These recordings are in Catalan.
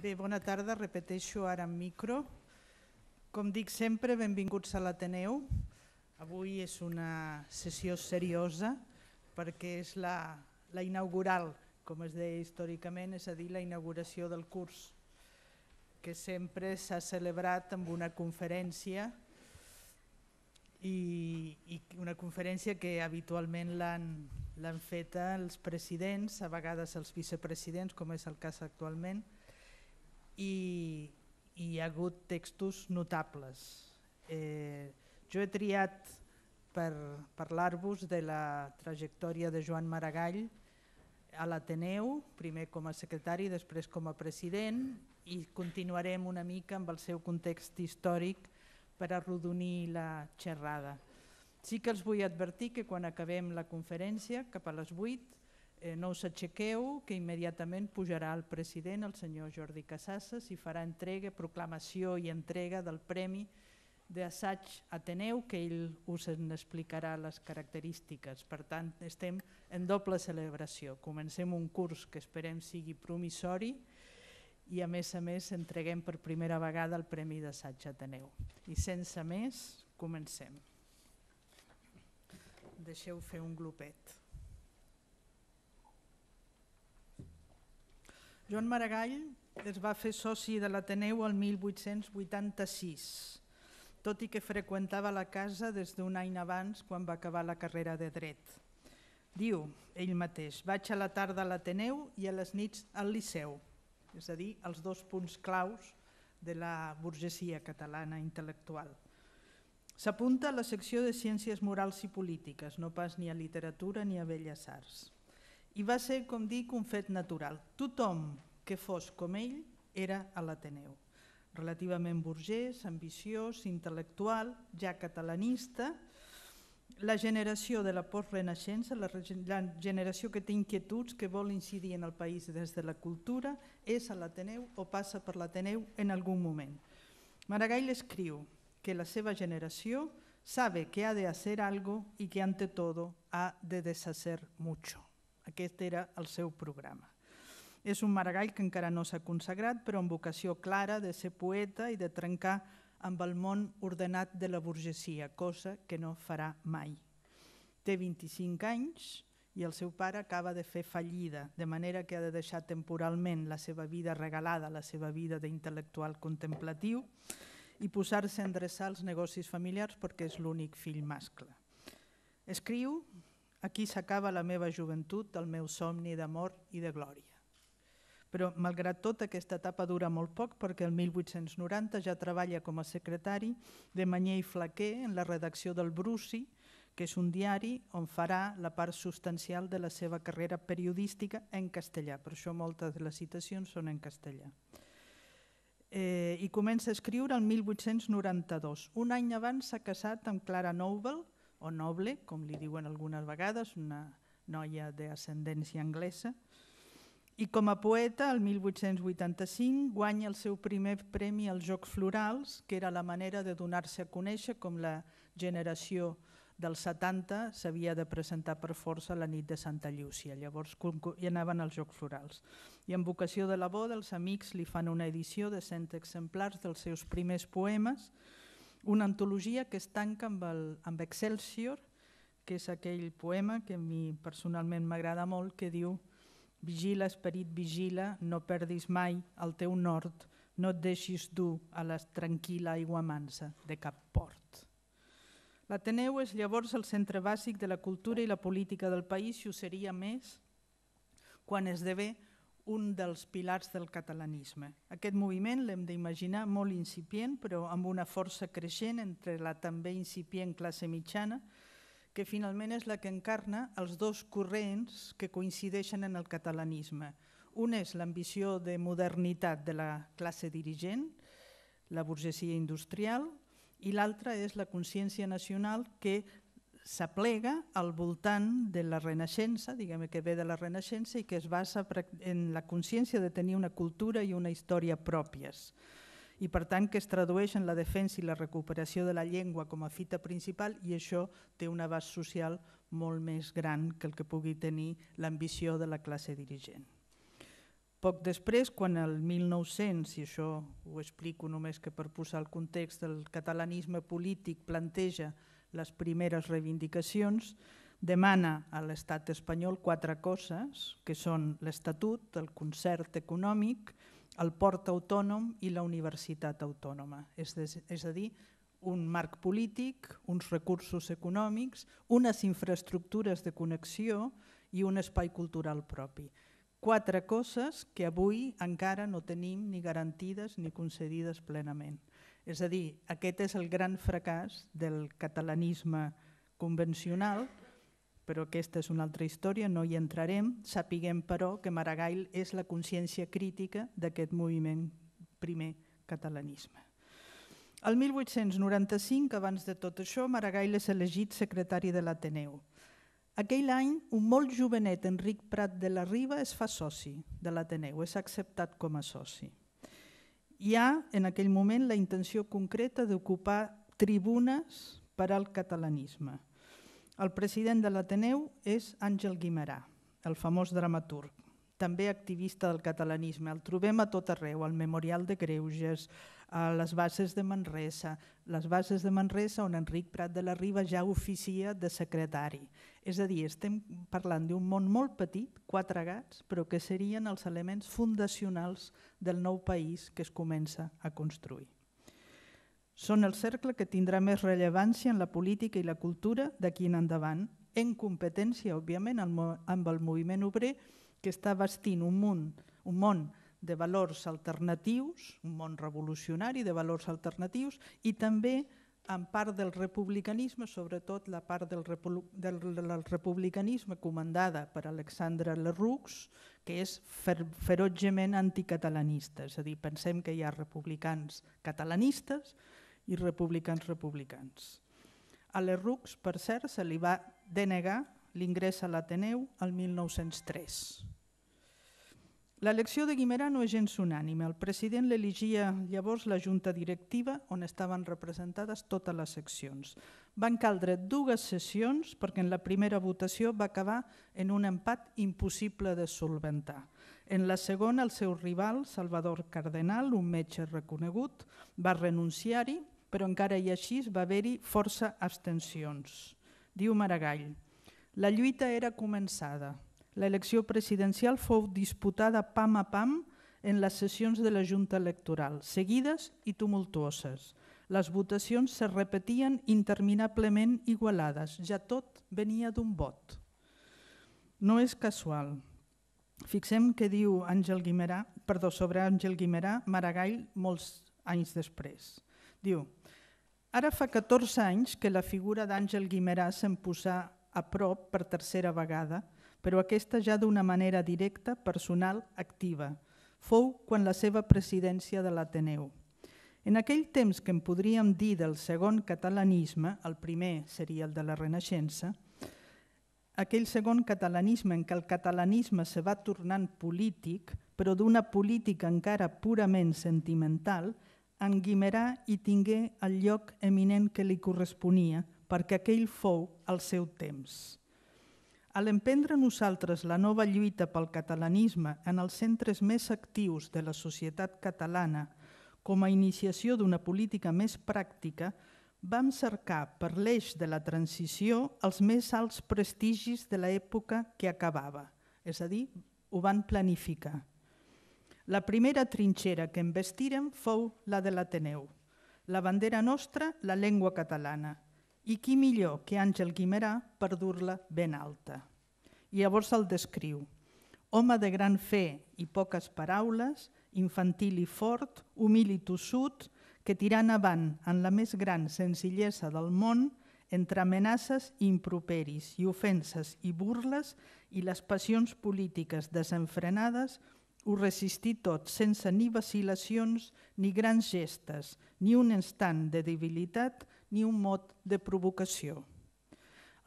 Bé, bona tarda, repeteixo ara en micro. Com dic sempre, benvinguts a l'Ateneu. Avui és una sessió seriosa perquè és la, la inaugural, com es deia històricament, és a dir, la inauguració del curs, que sempre s'ha celebrat amb una conferència i, i una conferència que habitualment l'han feta els presidents, a vegades els vicepresidents, com és el cas actualment, i, i hi ha hagut textos notables. Eh, jo he triat per parlar-vos de la trajectòria de Joan Maragall a l'Ateneu, primer com a secretari, després com a president, i continuarem una mica amb el seu context històric per arrodonir la xerrada. Sí que els vull advertir que quan acabem la conferència, cap a les 8, Eh, no us aixequeu, que immediatament pujarà el president, el senyor Jordi Casasses, i farà entrega, proclamació i entrega del Premi d'assaig Ateneu, que ell us en explicarà les característiques. Per tant, estem en doble celebració. Comencem un curs que esperem sigui promissori i a més a més entreguem per primera vegada el Premi d'assaig Ateneu. I sense més, comencem. Deixeu fer un glopet. Joan Maragall es va fer soci de l'Ateneu el 1886, tot i que freqüentava la casa des d'un any abans quan va acabar la carrera de dret. Diu ell mateix, vaig a la tarda a l'Ateneu i a les nits al Liceu, és a dir, els dos punts claus de la burgesia catalana intel·lectual. S'apunta a la secció de Ciències Morals i Polítiques, no pas ni a Literatura ni a Belles Arts. I va ser, com dic, un fet natural. Tothom que fos com ell era a l'Ateneu. Relativament burgès, ambiciós, intel·lectual, ja catalanista, la generació de la postrenaixença, la, la generació que té inquietuds, que vol incidir en el país des de la cultura, és a l'Ateneu o passa per l'Ateneu en algun moment. Maragall escriu que la seva generació sabe que ha de hacer algo y que ante todo ha de deshacer mucho. Aquest era el seu programa. És un maragall que encara no s'ha consagrat, però amb vocació clara de ser poeta i de trencar amb el món ordenat de la burgesia, cosa que no farà mai. Té 25 anys i el seu pare acaba de fer fallida, de manera que ha de deixar temporalment la seva vida regalada, la seva vida d'intel·lectual contemplatiu, i posar-se a endreçar els negocis familiars perquè és l'únic fill mascle. Escriu Aquí s'acaba la meva joventut, el meu somni d'amor i de glòria. Però, malgrat tot, aquesta etapa dura molt poc perquè el 1890 ja treballa com a secretari de Manyer i Flaquer en la redacció del Bruci, que és un diari on farà la part substancial de la seva carrera periodística en castellà. Per això moltes de les citacions són en castellà. Eh, I comença a escriure el 1892. Un any abans s'ha casat amb Clara Noble, o noble, com li diuen algunes vegades, una noia d'ascendència anglesa, i com a poeta, el 1885 guanya el seu primer premi als Jocs Florals, que era la manera de donar-se a conèixer com la generació dels 70 s'havia de presentar per força la nit de Santa Llúcia. Llavors hi anaven als Jocs Florals. I en vocació de la boda, els amics li fan una edició de 100 exemplars dels seus primers poemes, una antologia que es tanca amb, el, amb Excelsior, que és aquell poema que a mi personalment m'agrada molt, que diu «Vigila, esperit, vigila, no perdis mai el teu nord, no et deixis dur a la tranquil·la aigua mansa de cap port». L'Ateneu és llavors el centre bàsic de la cultura i la política del país i ho seria més quan esdevé un dels pilars del catalanisme. Aquest moviment l'hem d'imaginar molt incipient, però amb una força creixent entre la també incipient classe mitjana, que finalment és la que encarna els dos corrents que coincideixen en el catalanisme. Un és l'ambició de modernitat de la classe dirigent, la burgesia industrial, i l'altra és la consciència nacional que s'aplega al voltant de la Renaixença, diguem que ve de la Renaixença i que es basa en la consciència de tenir una cultura i una història pròpies i per tant que es tradueix en la defensa i la recuperació de la llengua com a fita principal i això té un abast social molt més gran que el que pugui tenir l'ambició de la classe dirigent. Poc després, quan el 1900, i això ho explico només que per posar el context, el catalanisme polític planteja les primeres reivindicacions, demana a l'estat espanyol quatre coses, que són l'Estatut, el concert econòmic, el port autònom i la universitat autònoma. És, és a dir, un marc polític, uns recursos econòmics, unes infraestructures de connexió i un espai cultural propi. Quatre coses que avui encara no tenim ni garantides ni concedides plenament. És a dir, aquest és el gran fracàs del catalanisme convencional, però aquesta és una altra història, no hi entrarem. Sapiguem, però, que Maragall és la consciència crítica d'aquest moviment primer catalanisme. El 1895, abans de tot això, Maragall és elegit secretari de l'Ateneu. Aquell any, un molt jovenet Enric Prat de la Riba es fa soci de l'Ateneu, és acceptat com a soci hi ha en aquell moment la intenció concreta d'ocupar tribunes per al catalanisme. El president de l'Ateneu és Àngel Guimarà, el famós dramaturg, també activista del catalanisme. El trobem a tot arreu, al Memorial de Greuges, a les bases de Manresa, les bases de Manresa on Enric Prat de la Riba ja oficia de secretari. És a dir, estem parlant d'un món molt petit, quatre gats, però que serien els elements fundacionals del nou país que es comença a construir. Són el cercle que tindrà més rellevància en la política i la cultura d'aquí en endavant, en competència, òbviament, amb el moviment obrer, que està vestint un món, un món de valors alternatius, un món revolucionari de valors alternatius i també en part del republicanisme, sobretot la part del, del, del republicanisme comandada per Alexandre Lerroux, que és fer ferotgement anticatalanista, és a dir, pensem que hi ha republicans catalanistes i republicans republicans. A Lerroux, per cert, se li va denegar l'ingrés a l'Ateneu el 1903 L'elecció de Guimerà no és gens unànime. El president l'eligia llavors la junta directiva on estaven representades totes les seccions. Van caldre dues sessions perquè en la primera votació va acabar en un empat impossible de solventar. En la segona, el seu rival, Salvador Cardenal, un metge reconegut, va renunciar-hi, però encara i així va haver-hi força abstencions. Diu Maragall, la lluita era començada, L'elecció presidencial fou disputada pam a pam en les sessions de la Junta Electoral, seguides i tumultuoses. Les votacions se repetien interminablement igualades, ja tot venia d'un vot. No és casual. Fixem què diu Àngel Guimerà, perdó, sobre Àngel Guimerà, Maragall, molts anys després. Diu, ara fa 14 anys que la figura d'Àngel Guimerà se'n posa a prop per tercera vegada, però aquesta ja d'una manera directa, personal, activa. Fou quan la seva presidència de l'Ateneu. En aquell temps que en podríem dir del segon catalanisme, el primer seria el de la Renaixença, aquell segon catalanisme en què el catalanisme se va tornant polític, però d'una política encara purament sentimental, en Guimerà hi tingué el lloc eminent que li corresponia, perquè aquell fou el seu temps. A l'emprendre nosaltres la nova lluita pel catalanisme en els centres més actius de la societat catalana, com a iniciació d'una política més pràctica, vam cercar per l'eix de la transició els més alts prestigis de l'època que acabava, és a dir, ho van planificar. La primera trinxera que investirem fou la de l'Ateneu. La bandera nostra, la llengua catalana – i qui millor que Àngel Guimerà per dur-la ben alta. I llavors el descriu. Home de gran fe i poques paraules, infantil i fort, humil i tossut, que tirant avant en la més gran senzillesa del món, entre amenaces i improperis i ofenses i burles i les passions polítiques desenfrenades, ho resistí tot sense ni vacil·lacions ni grans gestes, ni un instant de debilitat ni un mot de provocació.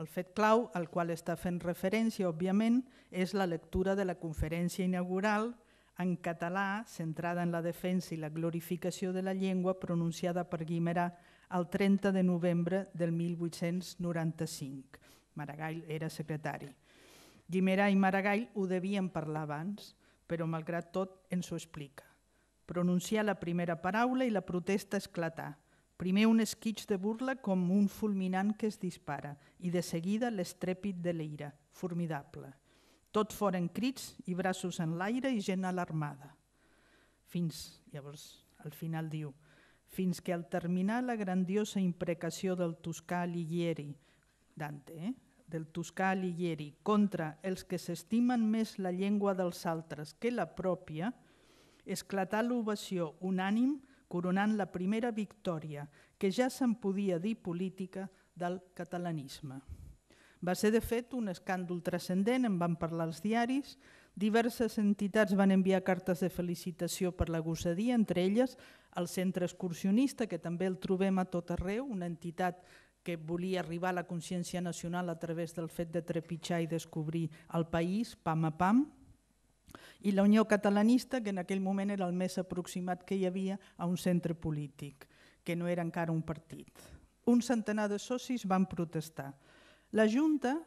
El fet clau al qual està fent referència, òbviament, és la lectura de la conferència inaugural en català, centrada en la defensa i la glorificació de la llengua pronunciada per Guimerà el 30 de novembre del 1895. Maragall era secretari. Guimerà i Maragall ho devien parlar abans, però malgrat tot ens ho explica. Pronunciar la primera paraula i la protesta esclatar. Primer un esquitx de burla com un fulminant que es dispara i de seguida l'estrèpit de l'ira, formidable. Tot foren crits i braços en l'aire i gent alarmada. Fins, llavors, al final diu, fins que al terminar la grandiosa imprecació del Toscà Alighieri, Dante, eh? del Toscà Alighieri, contra els que s'estimen més la llengua dels altres que la pròpia, esclatà l'ovació unànim coronant la primera victòria que ja se'n podia dir política del catalanisme. Va ser, de fet, un escàndol transcendent, en van parlar els diaris, diverses entitats van enviar cartes de felicitació per la gossadia, entre elles el Centre Excursionista, que també el trobem a tot arreu, una entitat que volia arribar a la consciència nacional a través del fet de trepitjar i descobrir el país, pam a pam, i la Unió Catalanista, que en aquell moment era el més aproximat que hi havia a un centre polític, que no era encara un partit. Un centenar de socis van protestar. La Junta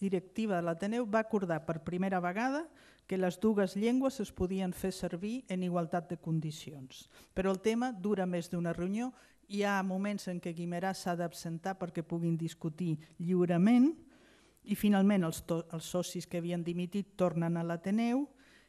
directiva de l'Ateneu va acordar per primera vegada que les dues llengües es podien fer servir en igualtat de condicions. Però el tema dura més d'una reunió hi ha moments en què Guimerà s'ha d'absentar perquè puguin discutir lliurement i finalment els, els socis que havien dimitit tornen a l'Ateneu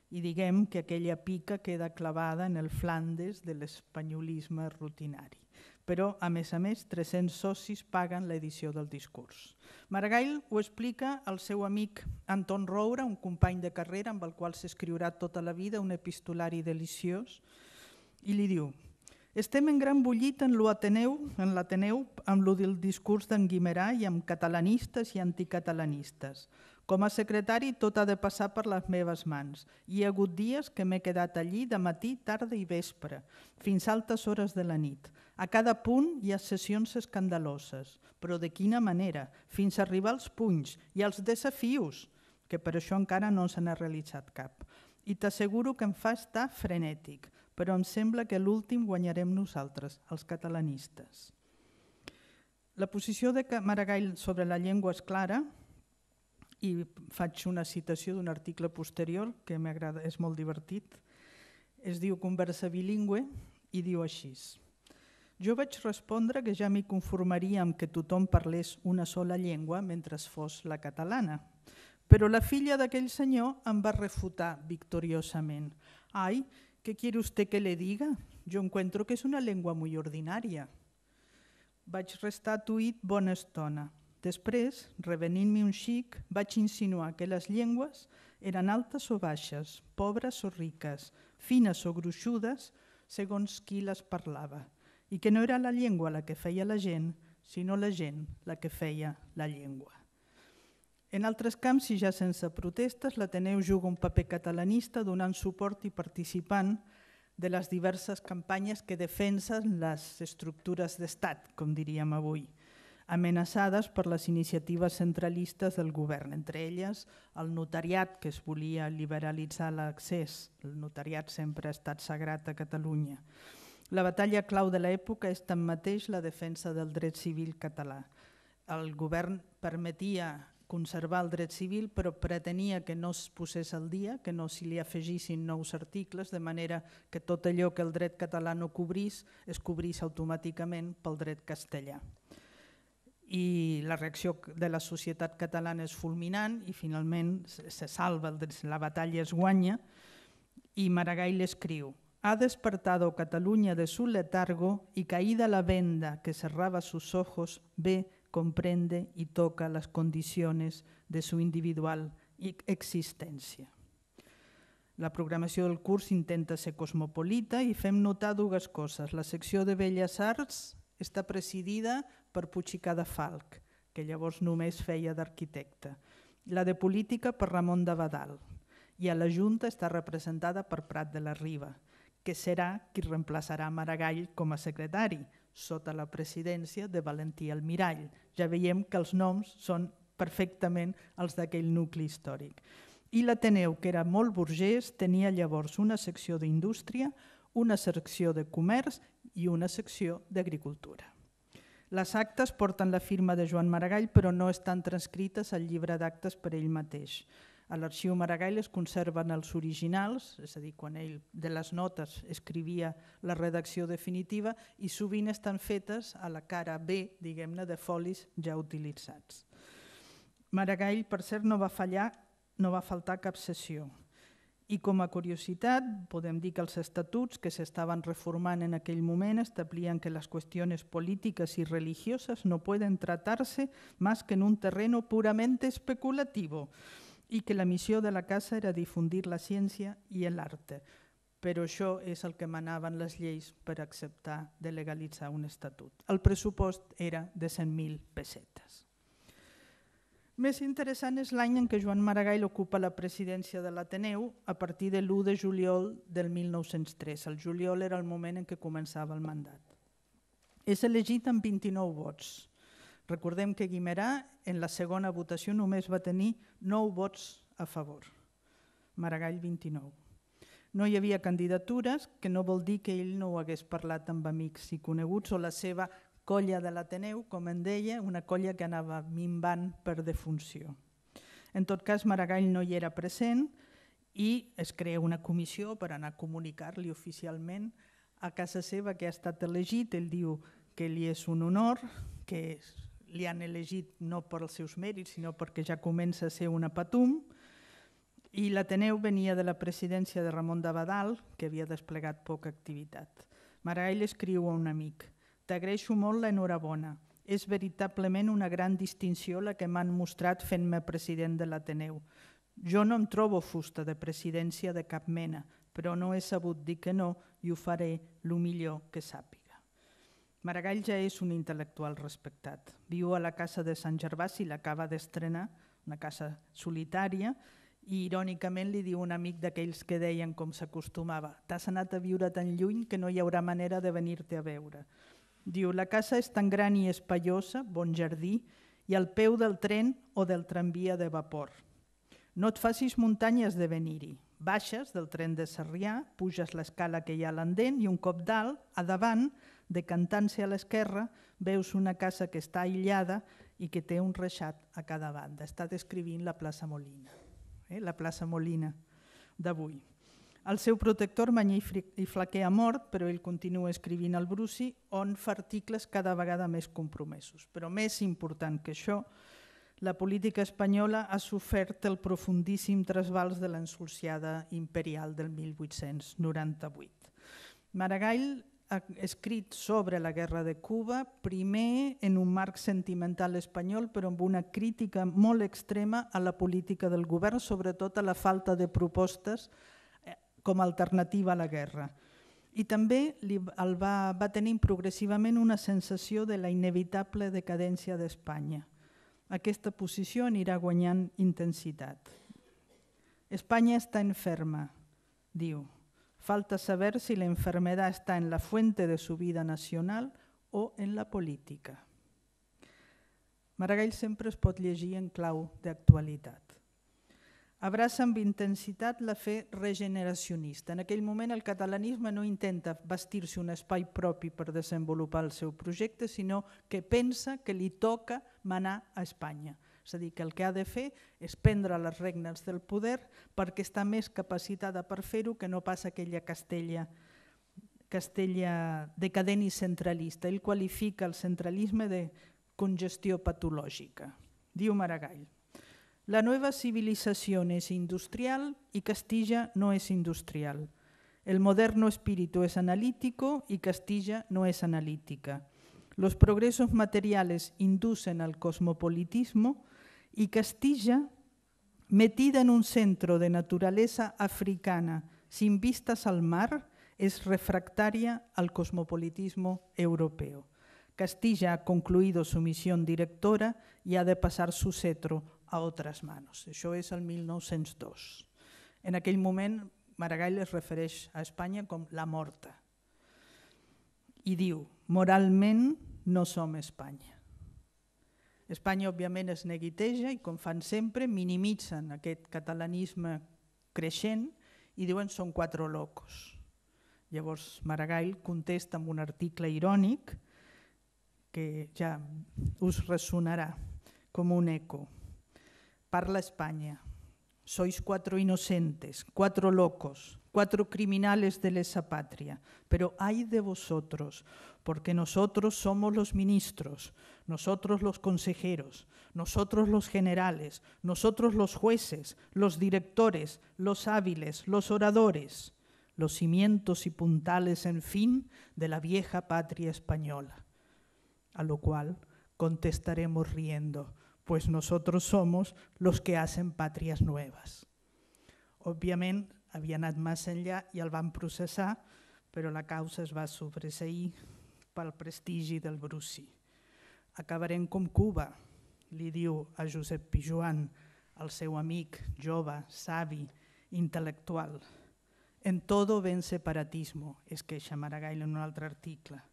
i diguem que aquella pica queda clavada en el Flandes de l'espanyolisme rutinari. Però, a més a més, 300 socis paguen l'edició del discurs. Maragall ho explica al seu amic Anton Roura, un company de carrera amb el qual s'escriurà tota la vida, un epistolari deliciós, i li diu estem en gran bullit en l'Ateneu, en l'Ateneu, amb el discurs d'en Guimerà i amb catalanistes i anticatalanistes. Com a secretari tot ha de passar per les meves mans. Hi ha hagut dies que m'he quedat allí de matí, tarda i vespre, fins a altes hores de la nit. A cada punt hi ha sessions escandaloses, però de quina manera? Fins a arribar als punys i als desafius, que per això encara no se n'ha realitzat cap. I t'asseguro que em fa estar frenètic, però em sembla que l'últim guanyarem nosaltres, els catalanistes. La posició de Maragall sobre la llengua és clara, i faig una citació d'un article posterior que m'agrada, és molt divertit. Es diu Conversa bilingüe i diu així. Jo vaig respondre que ja m'hi conformaria amb que tothom parlés una sola llengua mentre fos la catalana. Però la filla d'aquell senyor em va refutar victoriosament. Ai, què quiere usted que le diga? Yo encuentro que es una lengua muy ordinaria. Vaig restar tuit bona estona. Després, revenint-me un xic, vaig insinuar que les llengües eren altes o baixes, pobres o riques, fines o gruixudes, segons qui les parlava, i que no era la llengua la que feia la gent, sinó la gent la que feia la llengua. En altres camps, i ja sense protestes, l'Ateneu juga un paper catalanista donant suport i participant de les diverses campanyes que defensen les estructures d'estat, com diríem avui amenaçades per les iniciatives centralistes del govern, entre elles el notariat que es volia liberalitzar l'accés. El notariat sempre ha estat sagrat a Catalunya. La batalla clau de l'època és tanmateix la defensa del dret civil català. El govern permetia conservar el dret civil, però pretenia que no es posés al dia, que no s'hi li afegissin nous articles, de manera que tot allò que el dret català no cobrís es cobrís automàticament pel dret castellà i la reacció de la societat catalana és fulminant i finalment se salva, la batalla es guanya i Maragall escriu ha despertado Cataluña de su letargo y caída la venda que cerraba sus ojos, ve, comprende y toca las condiciones de su individual existencia. La programació del curs intenta ser cosmopolita i fem notar dues coses. La secció de Belles Arts està presidida per Puigicà de Falc, que llavors només feia d'arquitecte, la de Política per Ramon de Badal, i a la Junta està representada per Prat de la Riba, que serà qui reemplaçarà Maragall com a secretari, sota la presidència de Valentí Almirall. Ja veiem que els noms són perfectament els d'aquell nucli històric. I l'Ateneu, que era molt burgès, tenia llavors una secció d'indústria, una secció de comerç i una secció d'agricultura. Les actes porten la firma de Joan Maragall, però no estan transcrites al llibre d'actes per ell mateix. A l'arxiu Maragall es conserven els originals, és a dir, quan ell de les notes escrivia la redacció definitiva, i sovint estan fetes a la cara B, diguem-ne, de folis ja utilitzats. Maragall, per cert, no va fallar, no va faltar cap sessió. I com a curiositat, podem dir que els estatuts que s'estaven reformant en aquell moment establien que les qüestions polítiques i religioses no poden tratar-se més que en un terreno purament especulatiu i que la missió de la casa era difundir la ciència i l'art. Però això és el que manaven les lleis per acceptar de legalitzar un estatut. El pressupost era de 100.000 pessetes. Més interessant és l'any en què Joan Maragall ocupa la presidència de l'Ateneu a partir de l'1 de juliol del 1903. El juliol era el moment en què començava el mandat. És elegit amb 29 vots. Recordem que Guimerà, en la segona votació, només va tenir 9 vots a favor. Maragall, 29. No hi havia candidatures, que no vol dir que ell no ho hagués parlat amb amics i coneguts o la seva colla de l'Ateneu, com en deia, una colla que anava minvant per defunció. En tot cas, Maragall no hi era present i es crea una comissió per anar a comunicar-li oficialment a casa seva que ha estat elegit. Ell diu que li és un honor, que li han elegit no pels seus mèrits, sinó perquè ja comença a ser una patum, i l'Ateneu venia de la presidència de Ramon de Badal, que havia desplegat poca activitat. Maragall escriu a un amic – T'agraeixo molt l'enhorabona. És veritablement una gran distinció la que m'han mostrat fent-me president de l'Ateneu. Jo no em trobo fusta de presidència de cap mena, però no he sabut dir que no i ho faré el millor que sàpiga. Maragall ja és un intel·lectual respectat. Viu a la casa de Sant Gervasi, l'acaba d'estrenar, una casa solitària, i irònicament li diu un amic d'aquells que deien com s'acostumava, t'has anat a viure tan lluny que no hi haurà manera de venir-te a veure. Diu, la casa és tan gran i espaiosa, bon jardí, i al peu del tren o del tramvia de vapor. No et facis muntanyes de venir-hi. Baixes del tren de Sarrià, puges l'escala que hi ha a l'endent i un cop dalt, a davant, decantant-se a l'esquerra, veus una casa que està aïllada i que té un reixat a cada banda. Està descrivint la plaça Molina, eh? la plaça Molina d'avui. El seu protector Manyé i Flaquer ha mort, però ell continua escrivint al Bruci, on fa articles cada vegada més compromesos. Però més important que això, la política espanyola ha sofert el profundíssim trasbals de l'ensolciada imperial del 1898. Maragall ha escrit sobre la guerra de Cuba, primer en un marc sentimental espanyol, però amb una crítica molt extrema a la política del govern, sobretot a la falta de propostes com a alternativa a la guerra. I també li, el va, va tenir progressivament una sensació de la inevitable decadència d'Espanya. Aquesta posició anirà guanyant intensitat. Espanya està enferma, diu. Falta saber si la enfermedad està en la fuente de su vida nacional o en la política. Maragall sempre es pot llegir en clau d'actualitat abraça amb intensitat la fe regeneracionista. En aquell moment el catalanisme no intenta vestir-se un espai propi per desenvolupar el seu projecte, sinó que pensa que li toca manar a Espanya. És a dir, que el que ha de fer és prendre les regnes del poder perquè està més capacitada per fer-ho que no passa aquella Castella Castella decadent i centralista. Ell qualifica el centralisme de congestió patològica. Diu Maragall. La nueva civilización es industrial y Castilla no es industrial. El moderno espíritu es analítico y Castilla no es analítica. Los progresos materiales inducen al cosmopolitismo y Castilla, metida en un centro de naturaleza africana sin vistas al mar, es refractaria al cosmopolitismo europeo. Castilla ha concluido su misión directora y ha de pasar su cetro a altres mans. Això és el 1902. En aquell moment Maragall es refereix a Espanya com la morta i diu, moralment no som Espanya. Espanya, òbviament, es neguiteja i, com fan sempre, minimitzen aquest catalanisme creixent i diuen són quatre locos. Llavors Maragall contesta amb un article irònic que ja us ressonarà com un eco. Parla España. Sois cuatro inocentes, cuatro locos, cuatro criminales de lesa patria, pero hay de vosotros, porque nosotros somos los ministros, nosotros los consejeros, nosotros los generales, nosotros los jueces, los directores, los hábiles, los oradores, los cimientos y puntales, en fin, de la vieja patria española. A lo cual contestaremos riendo. pues nosotros somos los que hacen pàtries noves. Òbviament, havia anat més enllà i el van processar, però la causa es va sobreseir pel prestigi del Bruci. Acabarem com Cuba, li diu a Josep Pijuan, el seu amic, jove, savi, intel·lectual. En todo vence separatismo, es queixa Maragall en un altre article.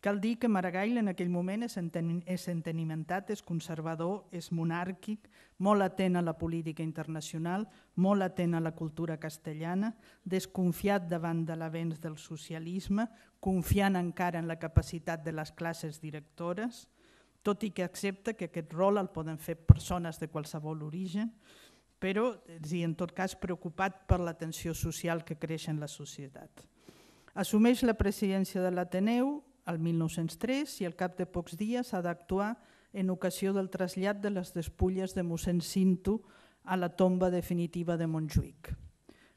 Cal dir que Maragall en aquell moment és, enten és entenimentat, és conservador, és monàrquic, molt atent a la política internacional, molt atent a la cultura castellana, desconfiat davant de l'avenç del socialisme, confiant encara en la capacitat de les classes directores, tot i que accepta que aquest rol el poden fer persones de qualsevol origen, però, dir, en tot cas, preocupat per la tensió social que creix en la societat. Assumeix la presidència de l'Ateneu al 1903 i al cap de pocs dies ha d'actuar en ocasió del trasllat de les despulles de mossèn Cinto a la tomba definitiva de Montjuïc.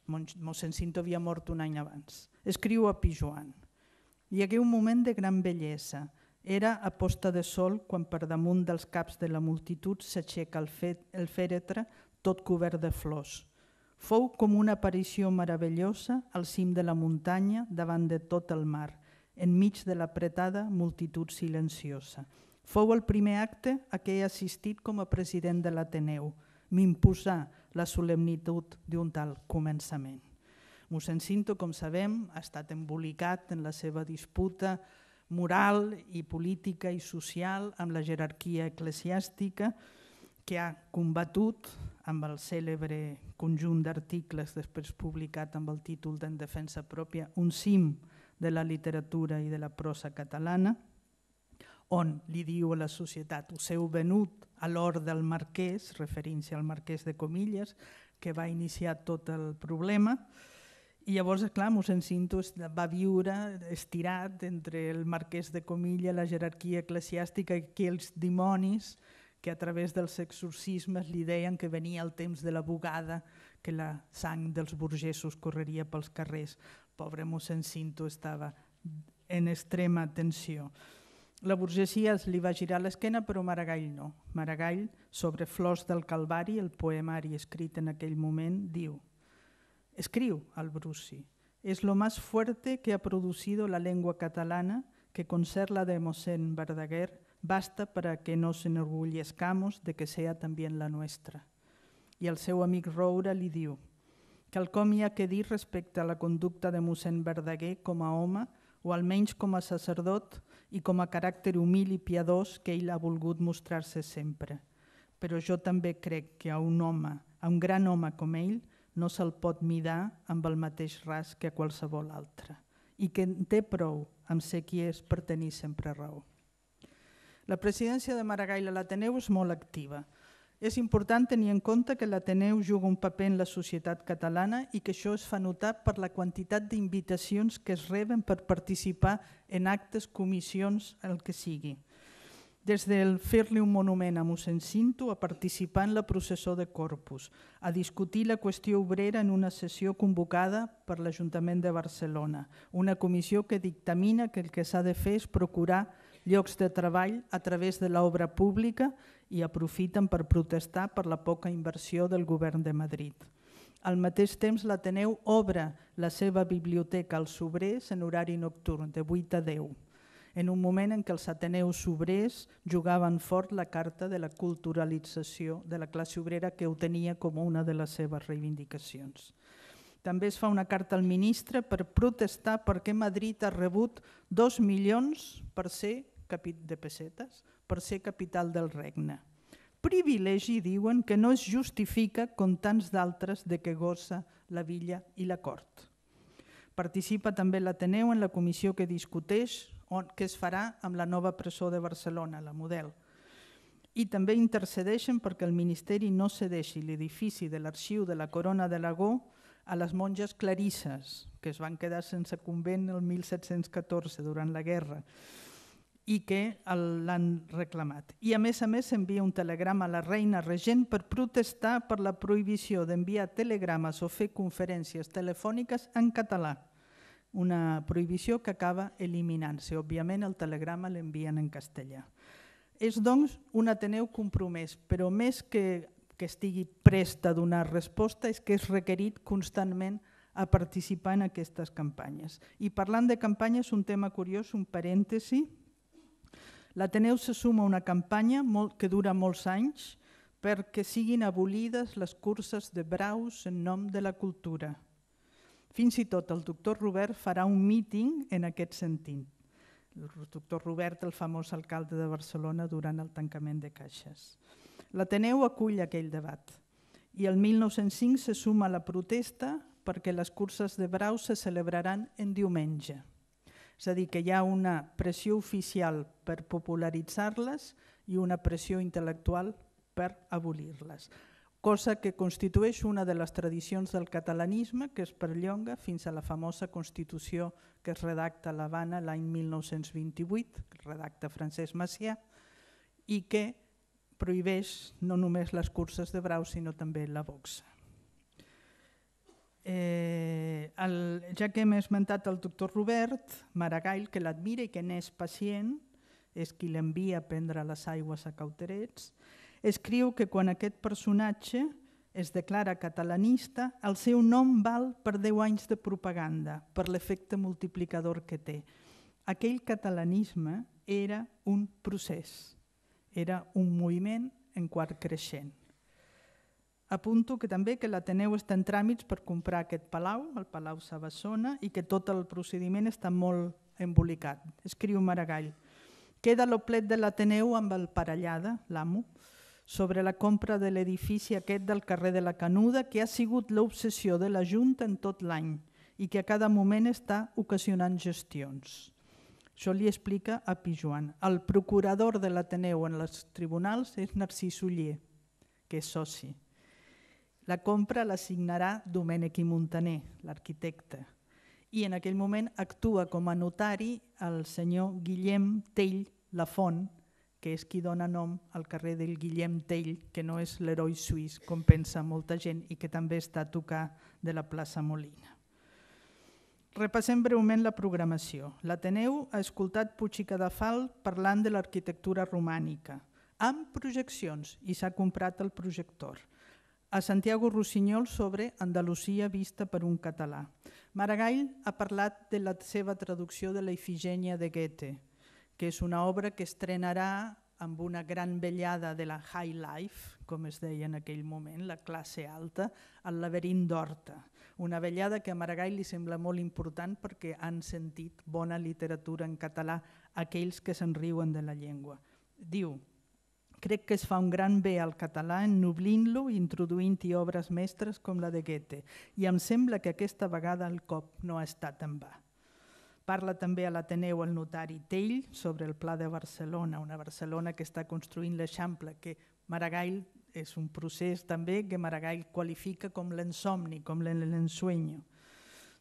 Mossèn Cinto havia mort un any abans. Escriu a Pijuan. Hi hagué un moment de gran bellesa. Era a posta de sol quan per damunt dels caps de la multitud s'aixeca el, fet, el fèretre tot cobert de flors. Fou com una aparició meravellosa al cim de la muntanya davant de tot el mar enmig de l'apretada multitud silenciosa. Fou el primer acte a què he assistit com a president de l'Ateneu. M'imposà la solemnitud d'un tal començament. Mossèn Cinto, com sabem, ha estat embolicat en la seva disputa moral i política i social amb la jerarquia eclesiàstica que ha combatut amb el cèlebre conjunt d'articles després publicat amb el títol d'En defensa pròpia, un cim de la literatura i de la prosa catalana, on li diu a la societat us heu venut a l'or del marquès, referint-se al marquès de Comillas, que va iniciar tot el problema, i llavors, clar, mossèn Cinto va viure estirat entre el marquès de Comilla, la jerarquia eclesiàstica i aquells dimonis que a través dels exorcismes li deien que venia el temps de la bugada que la sang dels burgesos correria pels carrers. pobre mossèn Cinto estava en extrema tensió. La burgesia li va girar l'esquena, però Maragall no. Maragall, sobre Flors del Calvari, el poemari escrit en aquell moment, diu Escriu al Bruci, és lo más fuerte que ha producido la lengua catalana que con ser la de mossèn Verdaguer basta para que nos enorgullezcamos de que sea también la nuestra i el seu amic Roure li diu «Quelcom hi ha que dir respecte a la conducta de mossèn Verdaguer com a home o almenys com a sacerdot i com a caràcter humil i piadós que ell ha volgut mostrar-se sempre. Però jo també crec que a un home, a un gran home com ell, no se'l pot mirar amb el mateix ras que a qualsevol altre i que en té prou amb ser qui és per tenir sempre raó. La presidència de Maragall a l'Ateneu és molt activa. És important tenir en compte que l'Ateneu juga un paper en la societat catalana i que això es fa notar per la quantitat d'invitacions que es reben per participar en actes, comissions, el que sigui. Des del fer-li un monument a mossèn Cinto a participar en la processó de Corpus, a discutir la qüestió obrera en una sessió convocada per l'Ajuntament de Barcelona, una comissió que dictamina que el que s'ha de fer és procurar llocs de treball a través de l'obra pública i aprofiten per protestar per la poca inversió del govern de Madrid. Al mateix temps, l'Ateneu obre la seva biblioteca als obrers en horari nocturn, de 8 a 10, en un moment en què els Ateneus obrers jugaven fort la carta de la culturalització de la classe obrera que ho tenia com una de les seves reivindicacions. També es fa una carta al ministre per protestar perquè Madrid ha rebut 2 milions per ser capit de pessetes, per ser capital del regne. Privilegi, diuen, que no es justifica com tants d'altres de que gossa la villa i la cort. Participa també l'Ateneu en la comissió que discuteix on, què es farà amb la nova presó de Barcelona, la Model. I també intercedeixen perquè el Ministeri no cedeixi l'edifici de l'Arxiu de la Corona de l'Agó a les monges clarisses, que es van quedar sense convent el 1714 durant la guerra i que l'han reclamat. I a més a més s'envia un telegrama a la reina regent per protestar per la prohibició d'enviar telegrames o fer conferències telefòniques en català. Una prohibició que acaba eliminant-se. Òbviament el telegrama l'envien en castellà. És doncs un Ateneu compromès, però més que, que estigui prest a donar resposta és que és requerit constantment a participar en aquestes campanyes. I parlant de campanyes, un tema curiós, un parèntesi, L'Ateneu se suma a una campanya molt, que dura molts anys perquè siguin abolides les curses de braus en nom de la cultura. Fins i tot el doctor Robert farà un míting en aquest sentit. El doctor Robert, el famós alcalde de Barcelona durant el tancament de caixes. L'Ateneu acull aquell debat i el 1905 se suma a la protesta perquè les curses de braus se celebraran en diumenge. És a dir, que hi ha una pressió oficial per popularitzar-les i una pressió intel·lectual per abolir-les, cosa que constitueix una de les tradicions del catalanisme que es perllonga fins a la famosa Constitució que es redacta a l'Havana l'any 1928, que redacta Francesc Macià, i que prohibeix no només les curses de brau, sinó també la boxa. Eh, el, ja que hem esmentat el doctor Robert Maragall, que l'admira i que n'és pacient, és qui l'envia a prendre les aigües a Cauterets, escriu que quan aquest personatge es declara catalanista, el seu nom val per 10 anys de propaganda, per l'efecte multiplicador que té. Aquell catalanisme era un procés, era un moviment en quart creixent. Apunto que també que l'Ateneu està en tràmits per comprar aquest palau, el Palau Sabassona, i que tot el procediment està molt embolicat. Escriu Maragall. Queda l'oplet de l'Ateneu amb el Parellada, l'amo, sobre la compra de l'edifici aquest del carrer de la Canuda, que ha sigut l'obsessió de la Junta en tot l'any i que a cada moment està ocasionant gestions. Això li explica a Pijuan. El procurador de l'Ateneu en els tribunals és Narcís Uller, que és soci. La compra l'assignarà Domènec i Montaner, l'arquitecte, i en aquell moment actua com a notari el senyor Guillem Tell Lafont, que és qui dona nom al carrer del Guillem Tell, que no és l'heroi suís, com pensa molta gent, i que també està a tocar de la plaça Molina. Repassem breument la programació. L'Ateneu ha escoltat Puig i Cadafal parlant de l'arquitectura romànica, amb projeccions, i s'ha comprat el projector a Santiago Rossinyol sobre Andalusia vista per un català. Maragall ha parlat de la seva traducció de la Ifigènia de Goethe, que és una obra que estrenarà amb una gran vellada de la high life, com es deia en aquell moment, la classe alta, al laberint d'Horta. Una vellada que a Maragall li sembla molt important perquè han sentit bona literatura en català aquells que se'n riuen de la llengua. Diu, Crec que es fa un gran bé al català ennoblint-lo i introduint-hi obres mestres com la de Goethe, i em sembla que aquesta vegada el cop no ha estat en va. Parla també a l'Ateneu el notari Tell sobre el Pla de Barcelona, una Barcelona que està construint l'Eixample, que Maragall és un procés també que Maragall qualifica com l'ensomni, com l'ensueño.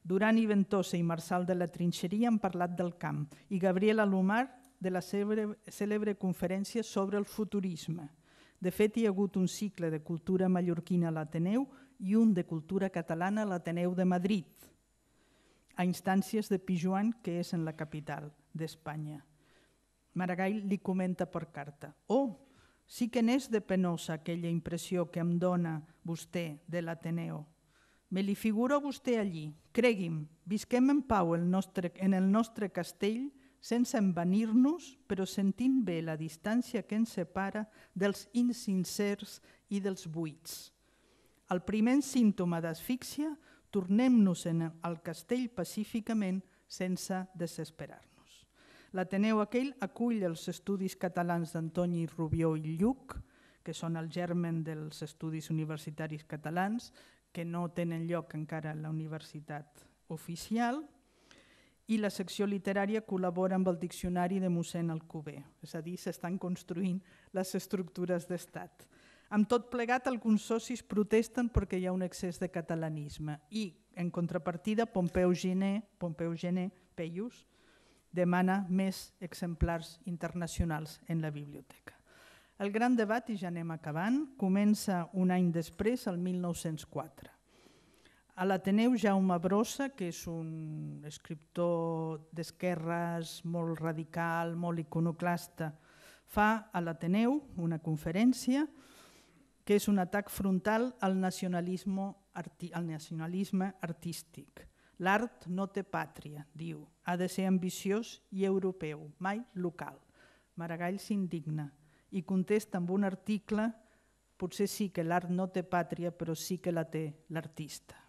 Duran i Ventosa i Marçal de la Trinxeria han parlat del camp i Gabriel Alomar de la cèlebre conferència sobre el futurisme. De fet, hi ha hagut un cicle de cultura mallorquina a l'Ateneu i un de cultura catalana a l'Ateneu de Madrid, a instàncies de Pijuan, que és en la capital d'Espanya. Maragall li comenta per carta. Oh, sí que n'és de penosa aquella impressió que em dona vostè de l'Ateneu. Me li figuro a vostè allí. Cregui'm, visquem en pau el nostre, en el nostre castell sense envenir-nos, però sentint bé la distància que ens separa dels insincers i dels buits. Al primer símptoma d'asfíxia, tornem-nos en al castell pacíficament sense desesperar-nos. L'Ateneu aquell acull els estudis catalans d'Antoni Rubió i Lluc, que són el germen dels estudis universitaris catalans, que no tenen lloc encara a la universitat oficial, i la secció literària col·labora amb el diccionari de mossèn Alcover, és a dir, s'estan construint les estructures d'estat. Amb tot plegat, alguns socis protesten perquè hi ha un excés de catalanisme i, en contrapartida, Pompeu Giné, Pompeu Giné, Peius, demana més exemplars internacionals en la biblioteca. El gran debat, i ja anem acabant, comença un any després, el 1904. A l'Ateneu Jaume Brossa, que és un escriptor d'esquerres molt radical, molt iconoclasta, fa a l'Ateneu una conferència que és un atac frontal al nacionalisme, arti al nacionalisme artístic. L'art no té pàtria, diu, ha de ser ambiciós i europeu, mai local. Maragall s'indigna i contesta amb un article potser sí que l'art no té pàtria, però sí que la té l'artista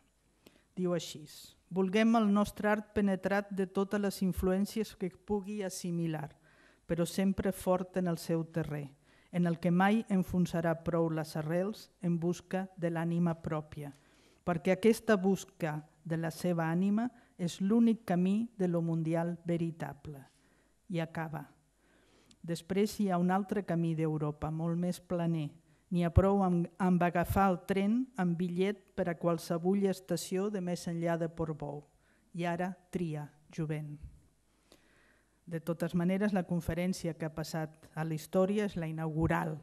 diu així. Volguem el nostre art penetrat de totes les influències que pugui assimilar, però sempre fort en el seu terrer, en el que mai enfonsarà prou les arrels en busca de l'ànima pròpia, perquè aquesta busca de la seva ànima és l'únic camí de lo mundial veritable. I acaba. Després hi ha un altre camí d'Europa, molt més planer, N'hi ha prou amb, amb agafar el tren amb bitllet per a qualsevol estació de més enllà de Portbou. I ara tria, jovent. De totes maneres, la conferència que ha passat a la història és la inaugural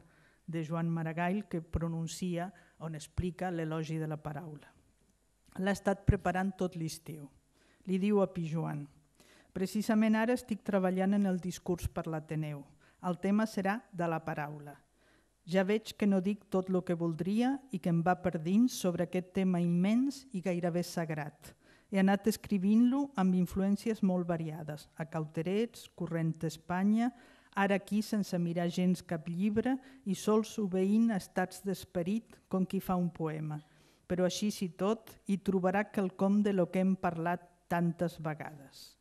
de Joan Maragall que pronuncia on explica l'elogi de la paraula. L'ha estat preparant tot l'estiu. Li diu a Pijuan, precisament ara estic treballant en el discurs per l'Ateneu. El tema serà de la paraula – ja veig que no dic tot el que voldria i que em va per dins sobre aquest tema immens i gairebé sagrat. He anat escrivint-lo amb influències molt variades, a Cauterets, Corrent d'Espanya, ara aquí sense mirar gens cap llibre i sols obeint estats d'esperit com qui fa un poema. Però així si tot, hi trobarà quelcom de lo que hem parlat tantes vegades.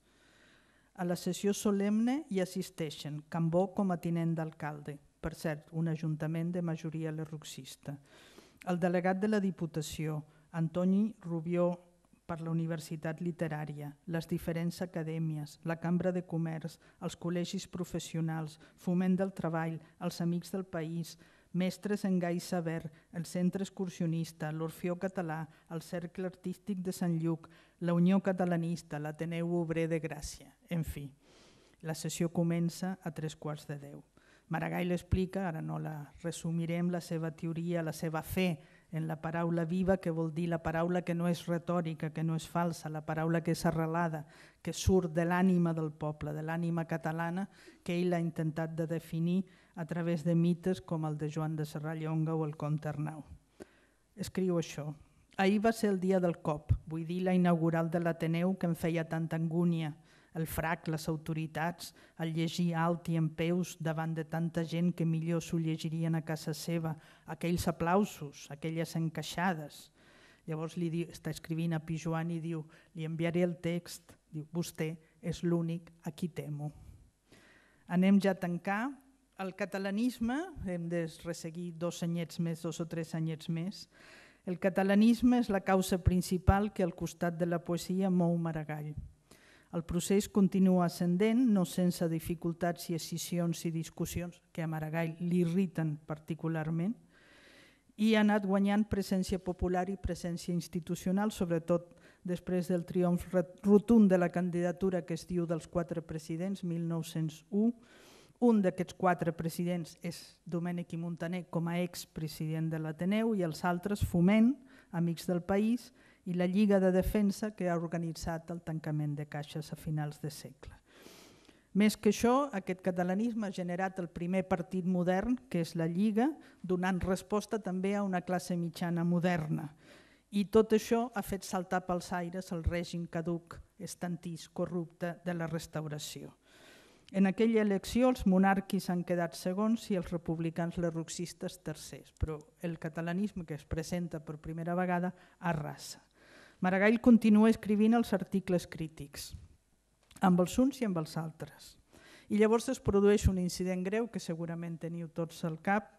A la sessió solemne hi assisteixen Cambó com a tinent d'alcalde, per cert, un ajuntament de majoria lerroxista. El delegat de la Diputació, Antoni Rubió per la Universitat Literària, les diferents acadèmies, la Cambra de Comerç, els col·legis professionals, Foment del Treball, els Amics del País, Mestres en Gai Saber, el Centre Excursionista, l'Orfeó Català, el Cercle Artístic de Sant Lluc, la Unió Catalanista, l'Ateneu Obrer de Gràcia, en fi. La sessió comença a tres quarts de deu. Maragall explica, ara no la resumirem, la seva teoria, la seva fe en la paraula viva, que vol dir la paraula que no és retòrica, que no és falsa, la paraula que és arrelada, que surt de l'ànima del poble, de l'ànima catalana, que ell ha intentat de definir a través de mites com el de Joan de Serrallonga o el Comte Arnau. Escriu això. Ahir va ser el dia del cop, vull dir la inaugural de l'Ateneu que em feia tanta angúnia, el frac, les autoritats, el llegir alt i en peus davant de tanta gent que millor s'ho llegirien a casa seva, aquells aplausos, aquelles encaixades. Llavors li diu, està escrivint a Pijuan i diu, li enviaré el text, diu, vostè és l'únic a qui temo. Anem ja a tancar. El catalanisme, hem de resseguir dos anyets més, dos o tres anyets més, el catalanisme és la causa principal que al costat de la poesia mou Maragall. El procés continua ascendent, no sense dificultats i escissions i discussions que a Maragall l'irriten particularment, i ha anat guanyant presència popular i presència institucional, sobretot després del triomf rotund de la candidatura que es diu dels quatre presidents, 1901. Un d'aquests quatre presidents és Domènec i Montaner com a expresident de l'Ateneu i els altres Foment, Amics del País, i la Lliga de Defensa que ha organitzat el tancament de caixes a finals de segle. Més que això, aquest catalanisme ha generat el primer partit modern, que és la Lliga, donant resposta també a una classe mitjana moderna. I tot això ha fet saltar pels aires el règim caduc, estantís, corrupte de la restauració. En aquella elecció els monarquis han quedat segons i els republicans lerroxistes tercers, però el catalanisme que es presenta per primera vegada arrasa. Maragall continua escrivint els articles crítics, amb els uns i amb els altres. I llavors es produeix un incident greu que segurament teniu tots al cap,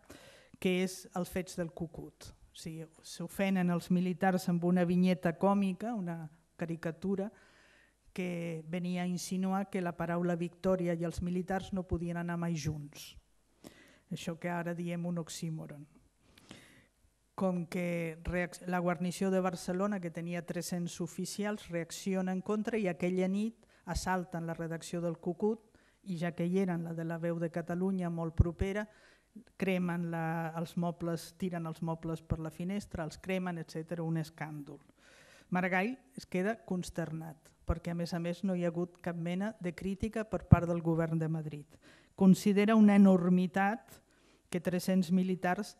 que és els fets del cucut. O sigui, s'ofenen els militars amb una vinyeta còmica, una caricatura, que venia a insinuar que la paraula victòria i els militars no podien anar mai junts. Això que ara diem un oxímoron com que la guarnició de Barcelona, que tenia 300 oficials, reacciona en contra i aquella nit assalten la redacció del Cucut i ja que hi eren la de la veu de Catalunya molt propera, cremen la, els mobles, tiren els mobles per la finestra, els cremen, etc, un escàndol. Maragall es queda consternat perquè a més a més no hi ha hagut cap mena de crítica per part del govern de Madrid. Considera una enormitat que 300 militars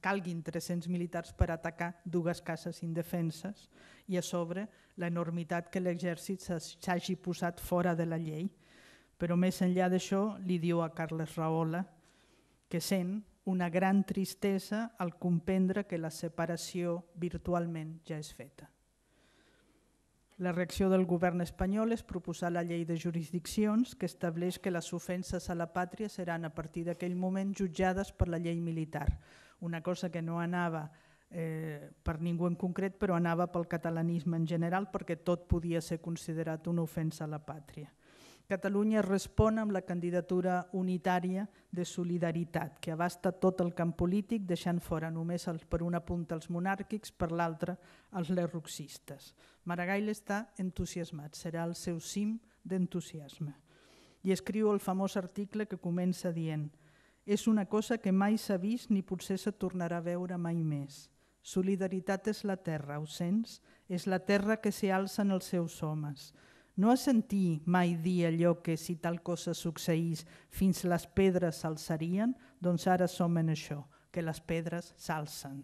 calguin 300 militars per atacar dues cases indefenses i a sobre l'enormitat que l'exèrcit s'hagi posat fora de la llei. Però més enllà d'això, li diu a Carles Raola que sent una gran tristesa al comprendre que la separació virtualment ja és feta. La reacció del govern espanyol és proposar la llei de jurisdiccions que estableix que les ofenses a la pàtria seran a partir d'aquell moment jutjades per la llei militar, una cosa que no anava eh, per ningú en concret, però anava pel catalanisme en general perquè tot podia ser considerat una ofensa a la pàtria. Catalunya respon amb la candidatura unitària de solidaritat, que abasta tot el camp polític, deixant fora només els, per una punta els monàrquics, per l'altra els lerroxistes. Maragall està entusiasmat, serà el seu cim d'entusiasme. I escriu el famós article que comença dient és una cosa que mai s'ha vist ni potser se tornarà a veure mai més. Solidaritat és la terra, ho sents? És la terra que s'hi alcen els seus homes. No a sentir mai dir allò que si tal cosa succeís fins les pedres s'alçarien, doncs ara som en això, que les pedres s'alcen.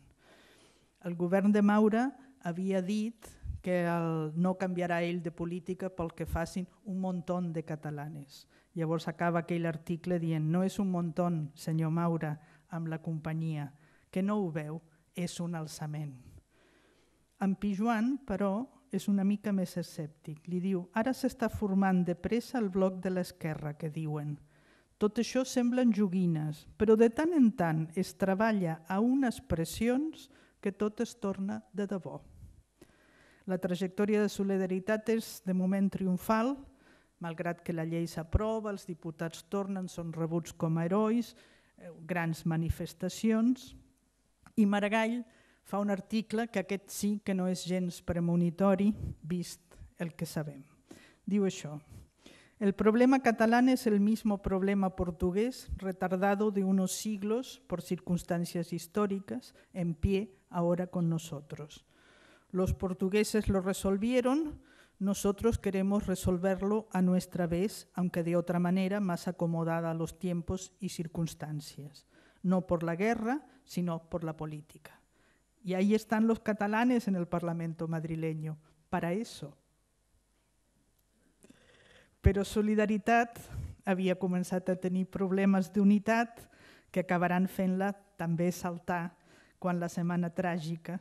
El govern de Maura havia dit que el, no canviarà ell de política pel que facin un munt de catalanes. Llavors acaba aquell article dient no és un montón, senyor Maura, amb la companyia, que no ho veu, és un alçament. En Pijuan, però, és una mica més escèptic. Li diu, ara s'està formant de pressa el bloc de l'esquerra, que diuen. Tot això semblen joguines, però de tant en tant es treballa a unes pressions que tot es torna de debò. La trajectòria de solidaritat és, de moment, triomfal, Malgrat que la llei s'aprova, els diputats tornen, són rebuts com a herois, eh, grans manifestacions, i Maragall fa un article que aquest sí que no és gens premonitori, vist el que sabem. Diu això, el problema catalán es el mismo problema portugués, retardado de unos siglos por circunstancias históricas, en pie ahora con nosotros. Los portugueses lo resolvieron Nosotros queremos resolverlo a nuestra vez, aunque de otra manera más acomodada a los tiempos y circunstancias, no por la guerra, sino por la política. Y ahí están los catalanes en el Parlamento madrileño, para eso. Però Solidaritat havia començat a tenir problemes d'unitat que acabaran fent-la també saltar quan la setmana tràgica,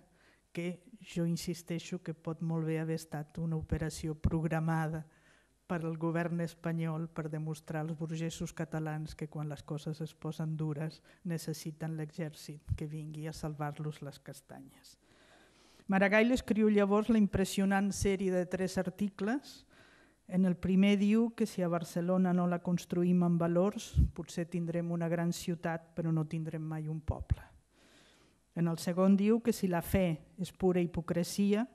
que jo insisteixo que pot molt bé haver estat una operació programada per al govern espanyol per demostrar als burgesos catalans que quan les coses es posen dures necessiten l'exèrcit que vingui a salvar-los les castanyes. Maragall escriu llavors la impressionant sèrie de tres articles. En el primer diu que si a Barcelona no la construïm amb valors, potser tindrem una gran ciutat però no tindrem mai un poble. En el segon diu que si la fe és pura hipocresia,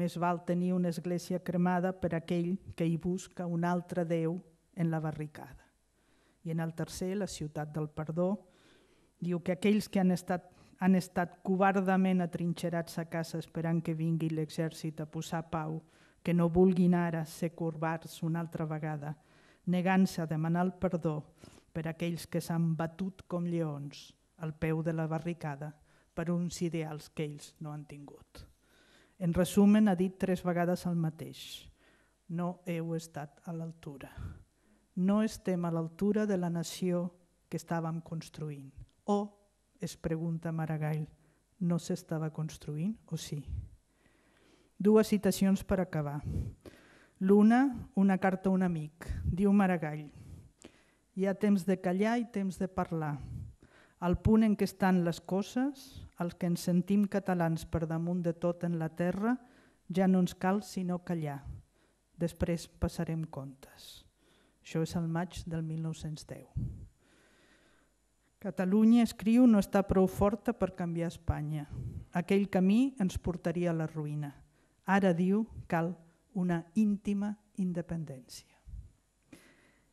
més val tenir una església cremada per aquell que hi busca un altre Déu en la barricada. I en el tercer, la ciutat del perdó, diu que aquells que han estat, han estat covardament atrinxerats a casa esperant que vingui l'exèrcit a posar pau, que no vulguin ara ser corbats una altra vegada, negant-se a demanar el perdó per aquells que s'han batut com lleons al peu de la barricada per uns ideals que ells no han tingut. En resumen, ha dit tres vegades el mateix. No heu estat a l'altura. No estem a l'altura de la nació que estàvem construint. O, es pregunta Maragall, no s'estava construint o sí? Dues citacions per acabar. L'una, una carta a un amic, diu Maragall. Hi ha temps de callar i temps de parlar al punt en què estan les coses, els que ens sentim catalans per damunt de tot en la terra, ja no ens cal sinó callar. Després passarem comptes. Això és el maig del 1910. Catalunya, escriu, no està prou forta per canviar Espanya. Aquell camí ens portaria a la ruïna. Ara, diu, cal una íntima independència.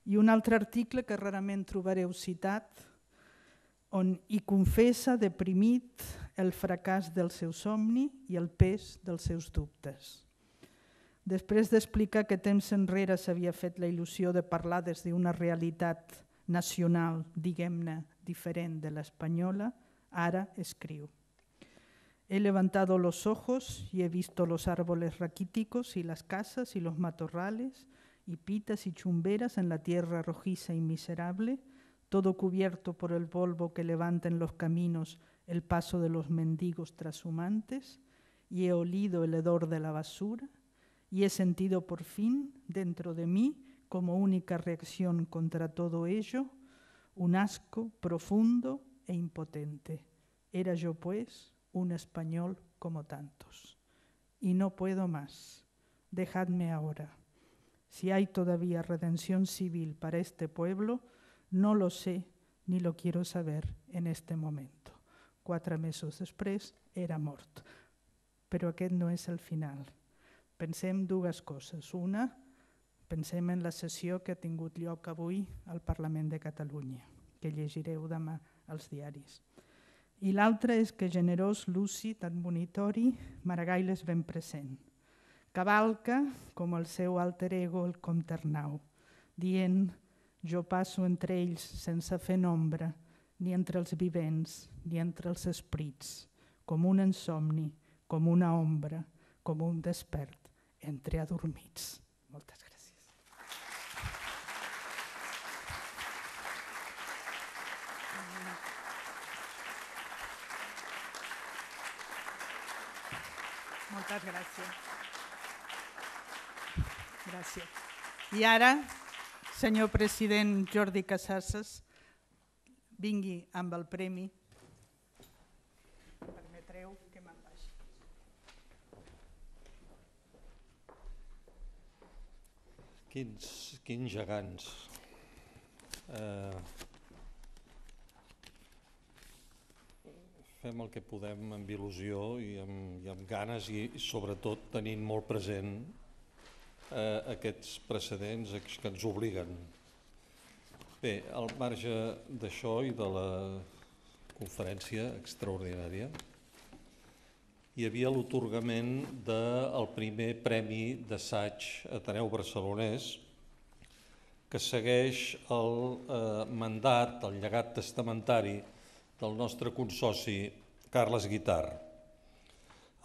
I un altre article que rarament trobareu citat, on hi confessa deprimit el fracàs del seu somni i el pes dels seus dubtes. Després d'explicar que temps enrere s'havia fet la il·lusió de parlar des d'una realitat nacional, diguem-ne, diferent de l'espanyola, ara escriu. He levantado los ojos y he visto los árboles raquíticos y las casas y los matorrales y pitas y chumberas en la tierra rojiza y miserable, todo cubierto por el polvo que levanta en los caminos el paso de los mendigos trashumantes, y he olido el hedor de la basura, y he sentido por fin dentro de mí, como única reacción contra todo ello, un asco profundo e impotente. Era yo, pues, un español como tantos. Y no puedo más. Dejadme ahora. Si hay todavía redención civil para este pueblo, No lo sé ni lo quiero saber en este momento. Quatre mesos després era mort. Però aquest no és el final. Pensem dues coses. Una, pensem en la sessió que ha tingut lloc avui al Parlament de Catalunya, que llegireu demà als diaris. I l'altra és que generós, lúcid, admonitori, Maragall és ben present. Cavalca com el seu alter ego, el Comternau, dient jo passo entre ells sense fer nombre, ni entre els vivents, ni entre els esprits, com un ensomni, com una ombra, com un despert, entre adormits. Moltes gràcies. Moltes gràcies. Gràcies. I ara senyor president Jordi Casasses vingui amb el premi. Permetreu que me'n vagi. Quins, quins gegants. Eh, fem el que podem amb il·lusió i amb, i amb ganes i, i sobretot tenint molt present eh, aquests precedents que ens obliguen. Bé, al marge d'això i de la conferència extraordinària, hi havia l'otorgament del primer Premi d'Assaig Ateneu Barcelonès, que segueix el eh, mandat, el llegat testamentari del nostre consoci Carles Guitart.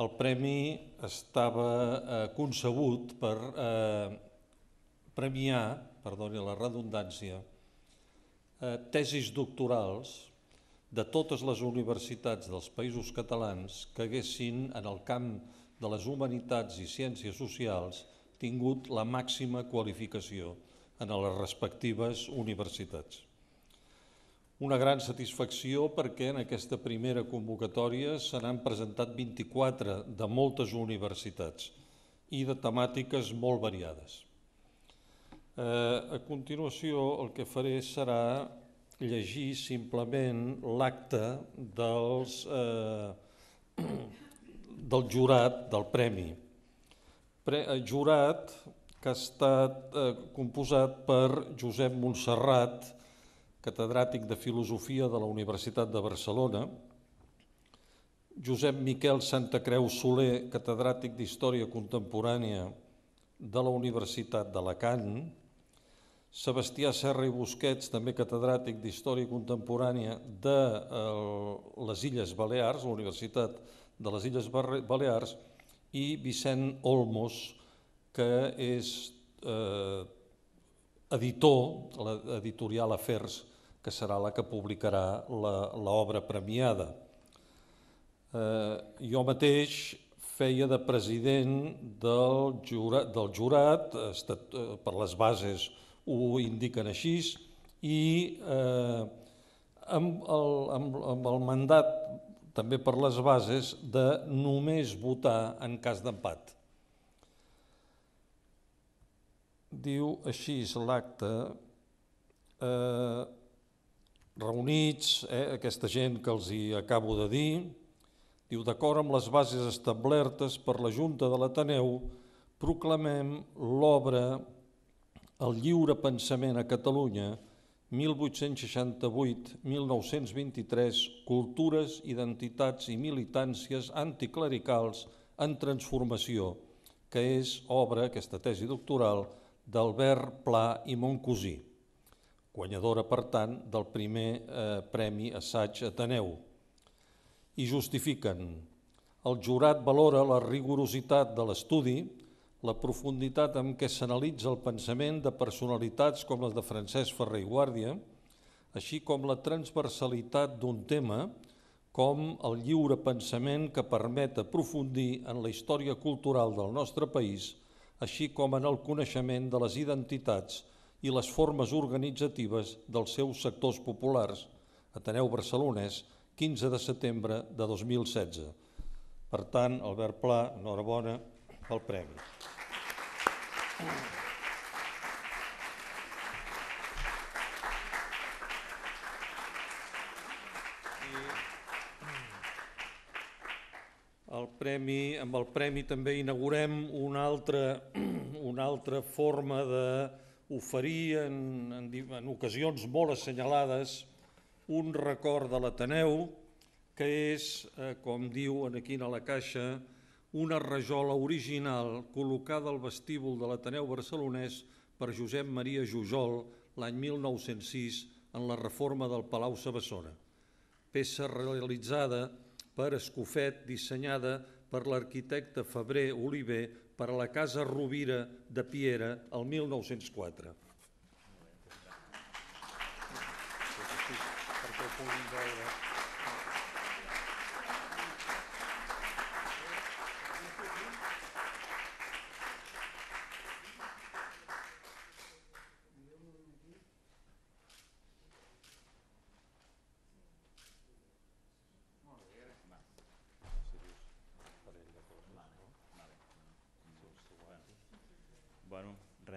El premi estava eh, concebut per eh, premiar, perdoni la redundància, eh, tesis doctorals de totes les universitats dels països catalans que haguessin, en el camp de les humanitats i ciències socials, tingut la màxima qualificació en les respectives universitats. Una gran satisfacció perquè en aquesta primera convocatòria se n'han presentat 24 de moltes universitats i de temàtiques molt variades. Eh, a continuació el que faré serà llegir simplement l'acte dels, eh, del jurat del premi. Pre, eh, jurat que ha estat eh, composat per Josep Montserrat, catedràtic de Filosofia de la Universitat de Barcelona, Josep Miquel Santacreu Soler, catedràtic d'Història Contemporània de la Universitat d'Alacant, Sebastià Serra i Busquets, també catedràtic d'Història Contemporània de eh, les Illes Balears, la Universitat de les Illes Balears, i Vicent Olmos, que és eh, editor, l'editorial Afers que serà la que publicarà l'obra premiada. Eh, jo mateix feia de president del jurat, del jurat estat, eh, per les bases ho indiquen així, i eh, amb, el, amb, amb el mandat també per les bases de només votar en cas d'empat. Diu així l'acte, eh, reunits, eh, aquesta gent que els hi acabo de dir, diu, d'acord amb les bases establertes per la Junta de l'Ateneu, proclamem l'obra El lliure pensament a Catalunya, 1868-1923, cultures, identitats i militàncies anticlericals en transformació, que és obra, aquesta tesi doctoral, d'Albert Pla i Montcosí guanyadora, per tant, del primer eh, Premi Assaig Ateneu. I justifiquen. El jurat valora la rigorositat de l'estudi, la profunditat amb què s'analitza el pensament de personalitats com les de Francesc Ferrer i Guàrdia, així com la transversalitat d'un tema com el lliure pensament que permet aprofundir en la història cultural del nostre país, així com en el coneixement de les identitats i les formes organitzatives dels seus sectors populars, Ateneu Barcelonès, 15 de setembre de 2016. Per tant, Albert Pla, enhorabona pel premi. El premi, amb el premi també inaugurem una altra, una altra forma de ho faria en, en, en ocasions molt assenyalades un record de l'Ateneu que és, eh, com diu aquí a la caixa, una rajola original col·locada al vestíbul de l'Ateneu barcelonès per Josep Maria Jujol l'any 1906 en la reforma del Palau Sabassona. Peça realitzada per Escofet, dissenyada per l'arquitecte Febrer Oliver per a la Casa Rovira de Piera el 1904. Perquè ho puguin veure.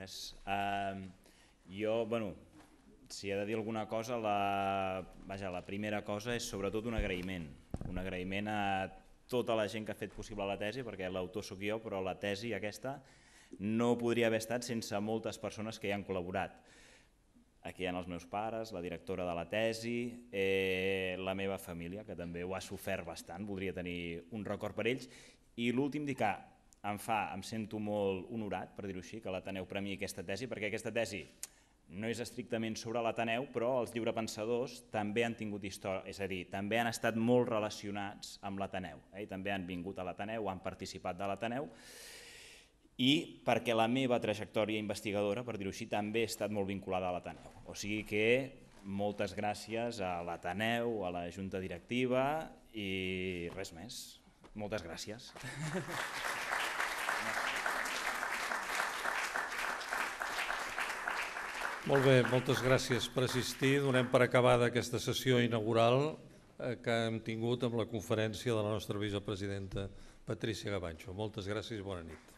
res. Uh, jo, bueno, si he de dir alguna cosa, la, vaja, la primera cosa és sobretot un agraïment. Un agraïment a tota la gent que ha fet possible la tesi, perquè l'autor sóc jo, però la tesi aquesta no podria haver estat sense moltes persones que hi han col·laborat. Aquí hi ha els meus pares, la directora de la tesi, eh, la meva família, que també ho ha sofert bastant, voldria tenir un record per ells, i l'últim dir que ah, em fa, em sento molt honorat, per dir-ho així, que l'Ateneu premi aquesta tesi, perquè aquesta tesi no és estrictament sobre l'Ateneu, però els lliurepensadors també han tingut història, és a dir, també han estat molt relacionats amb l'Ateneu, eh? també han vingut a l'Ateneu, han participat de l'Ateneu, i perquè la meva trajectòria investigadora, per dir-ho així, també ha estat molt vinculada a l'Ateneu. O sigui que moltes gràcies a l'Ateneu, a la Junta Directiva i res més. Moltes gràcies. Molt bé, moltes gràcies per assistir. Donem per acabada aquesta sessió inaugural eh, que hem tingut amb la conferència de la nostra vicepresidenta Patricia Gabancho. Moltes gràcies i bona nit.